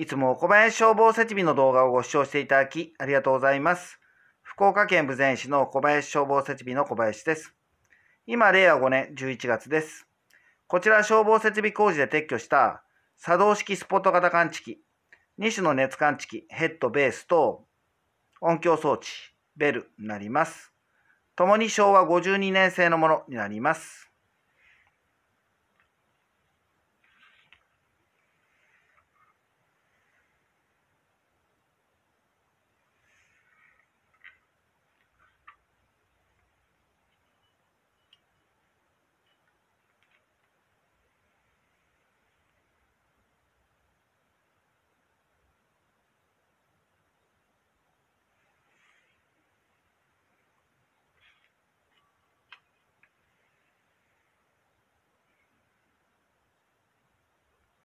いつも小林消防設備の動画をご視聴していただきありがとうございます。福岡県豊前市の小林消防設備の小林です。今、令和5年11月です。こちら消防設備工事で撤去した作動式スポット型感知器、2種の熱感知器、ヘッド、ベースと音響装置、ベルになります。共に昭和52年製のものになります。